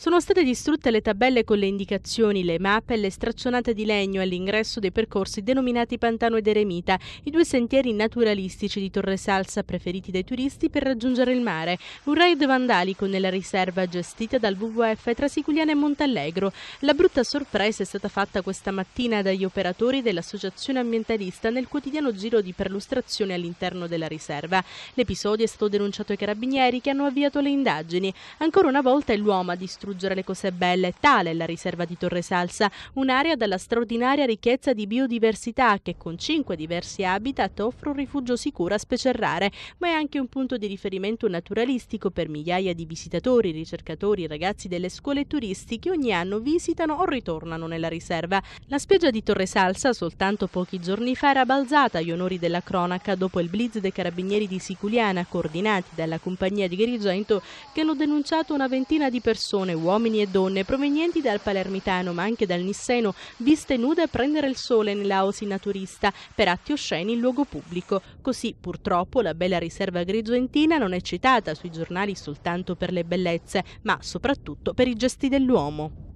Sono state distrutte le tabelle con le indicazioni, le mappe e le straccionate di legno all'ingresso dei percorsi denominati Pantano ed Eremita, i due sentieri naturalistici di Torre Salsa preferiti dai turisti per raggiungere il mare, un raid vandalico nella riserva gestita dal WWF tra Siculiana e Montallegro. La brutta sorpresa è stata fatta questa mattina dagli operatori dell'associazione ambientalista nel quotidiano giro di perlustrazione all'interno della riserva. L'episodio è stato denunciato ai carabinieri che hanno avviato le indagini. Ancora una volta è l'uomo ha distrutto distruggere le cose belle. Tale è la riserva di Torre Salsa, un'area dalla straordinaria ricchezza di biodiversità che con cinque diversi habitat offre un rifugio sicuro a specie rare, ma è anche un punto di riferimento naturalistico per migliaia di visitatori, ricercatori, ragazzi delle scuole turisti che ogni anno visitano o ritornano nella riserva. La spiaggia di Torre Salsa soltanto pochi giorni fa era balzata agli onori della cronaca dopo il blitz dei carabinieri di Siculiana coordinati dalla compagnia di Grigento che hanno denunciato una ventina di persone uomini e donne provenienti dal palermitano ma anche dal nisseno, viste nude a prendere il sole nella osina turista per atti osceni in luogo pubblico. Così purtroppo la bella riserva grigentina non è citata sui giornali soltanto per le bellezze, ma soprattutto per i gesti dell'uomo.